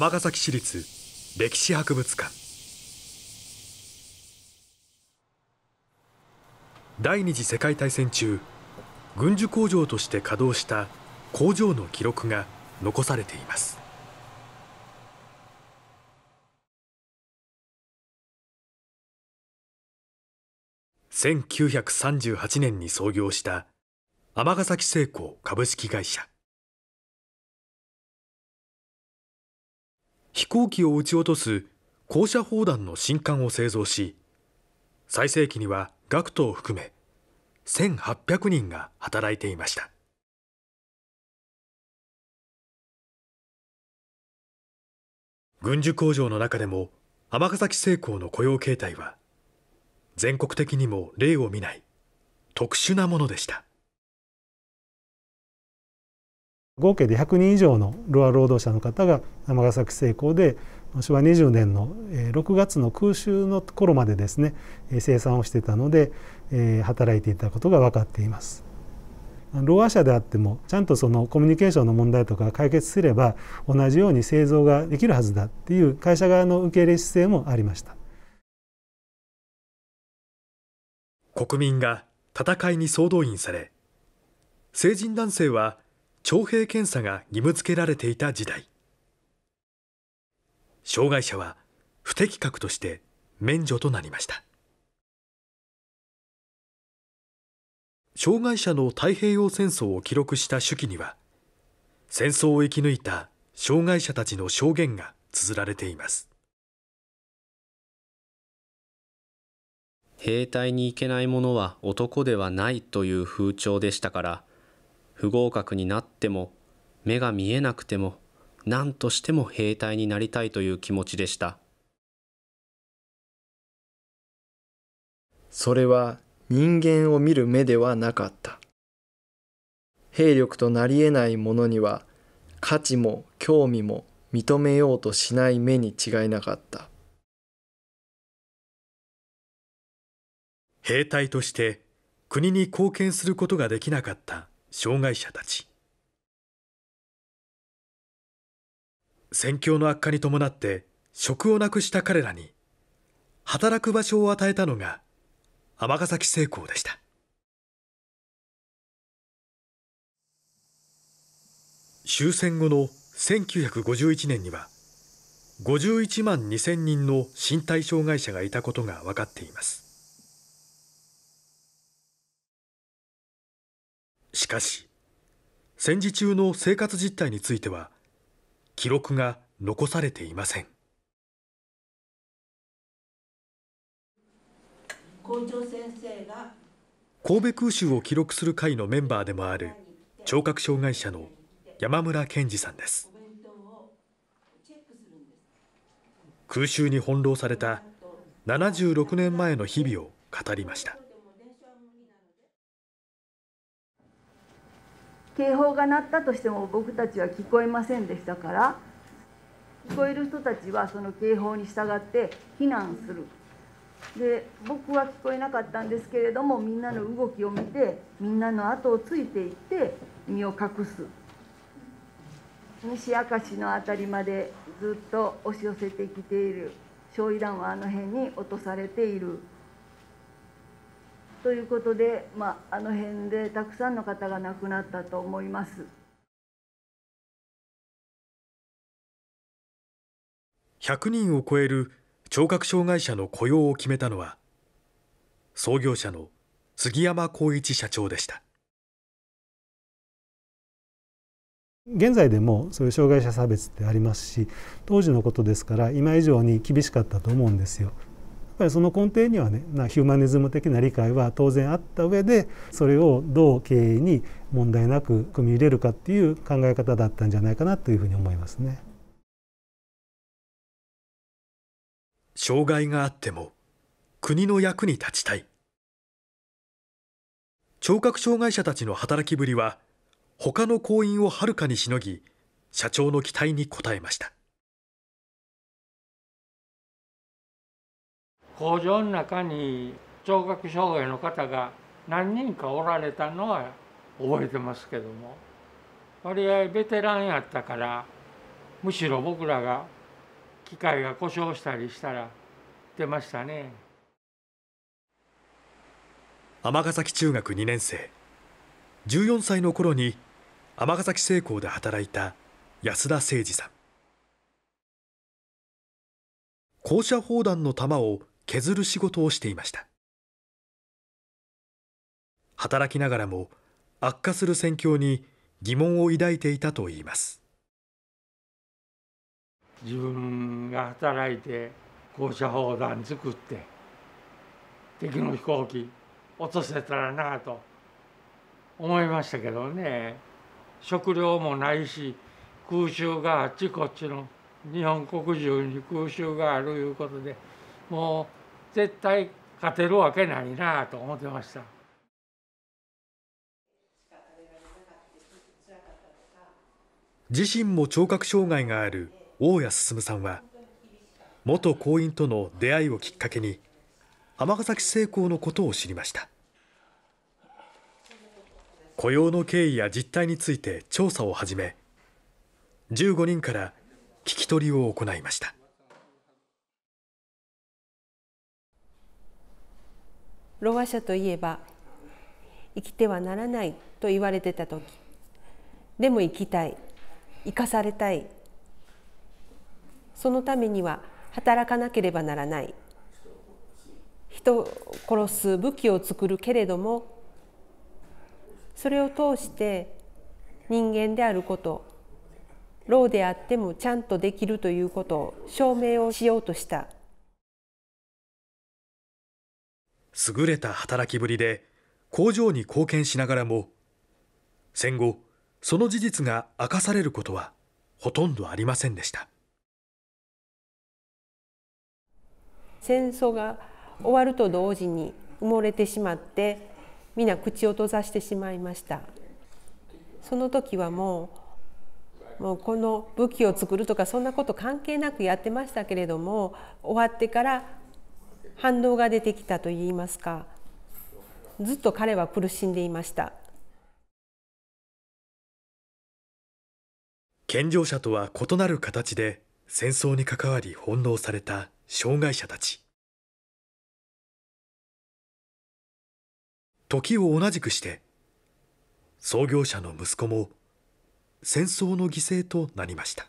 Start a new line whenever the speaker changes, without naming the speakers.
尼崎市立歴史博物館第二次世界大戦中軍需工場として稼働した工場の記録が残されています1938年に創業した尼崎製鋼株式会社飛行機を撃ち落とす高射砲弾の新艦を製造し最盛期には学徒を含め1800人が働いていました軍需工場の中でも尼崎製鋼の雇用形態は全国的にも例を見ない特殊なものでした。
合計で100人以上のロア労働者の方が尼崎成功で昭和20年の6月の空襲の頃までですね生産をしてたので働いていたことが分かっています。ロア社であってもちゃんとそのコミュニケーションの問題とか解決すれば同じように製造ができるはずだっていう会社側の受け入れ姿勢もありました
国民が戦いに総動員され成人男性は徴兵検査が義務付けられていた時代障害者は不適格として免除となりました障害者の太平洋戦争を記録した手記には戦争を生き抜いた障害者たちの証言が綴られています兵隊に行けない者は男ではないという風潮でしたから不合格になっても、目が見えなくても、何としても兵隊になりたいという気持ちでした。それは人間を見る目ではなかった。兵力となり得ないものには価値も興味も認めようとしない目に違いなかった。兵隊として国に貢献することができなかった。障害者たち戦況の悪化に伴って職をなくした彼らに働く場所を与えたのが尼崎製鋼でした終戦後の1951年には51万2000人の身体障害者がいたことが分かっていますしかし、戦時中の生活実態については、記録が残されていません。校
長先生が
神戸空襲を記録する会のメンバーでもある聴覚障害者の山村健二さんです空襲に翻弄された76年前の日々を語りました警
報が鳴ったとしても僕たちは聞こえませんでしたから聞こえる人たちはその警報に従って避難するで僕は聞こえなかったんですけれどもみんなの動きを見てみんなの後をついていって身を隠す西明石の辺りまでずっと押し寄せてきている焼夷弾はあの辺に落とされている。ということで、まあ、あの辺でたくさんの方が亡くなったと思
います。100人を超える聴覚障害者の雇用を決めたのは、創業者の杉山浩一社長でした。
現在でもそういう障害者差別ってありますし当時のことですから今以上に厳しかったと思うんですよぱりその根底にはねヒューマニズム的な理解は当然あった上でそれをどう経営に問題なく組み入れるかっていう考え方だったんじゃないかなというふうに思いますね。
障害があっても国の役に立ちたい聴覚障害者たちの働きぶりは他の行員をはるかにしのぎ社長の期待に応えました。
工場の中に聴覚障害の方が何人かおられたのは覚えてますけども割合ベテランやったからむしろ僕らが機械が故障したりしたら出ましたね
尼崎中学2年生14歳の頃に尼崎製鋼で働いた安田誠二さん。校射砲弾の弾を削る仕事をしていました働きながらも悪化する戦況に疑問を抱いていたといいます
自分が働いて高射砲弾作って敵の飛行機落とせたらなと思いましたけどね食料もないし空襲があっちこっちの日本国中に空襲があるいうことでもう絶対勝てるわけないなと思ってました。
自身も聴覚障害がある大谷進さんは元行員との出会いをきっかけに尼崎成功のことを知りました雇用の経緯や実態について調査を始め15人から聞き取りを行いました
ろ話社といえば生きてはならないと言われてた時でも生きたい生かされたいそのためには働かなければならない人を殺す武器を作るけれどもそれを通して人間であること老であってもちゃんとできるということを証明をしようとした
優れた働きぶりで工場に貢献しながらも戦後その事実が明かされることはほとんどありませんでした
戦争が終わると同時に埋もれてしまって皆口を閉ざしてしまいましたその時はもうもうこの武器を作るとかそんなこと関係なくやってましたけれども終わってから反応が出てきたといいますかずっと彼は苦しんでいました
健常者とは異なる形で戦争に関わり翻弄された障害者たち時を同じくして創業者の息子も戦争の犠牲となりました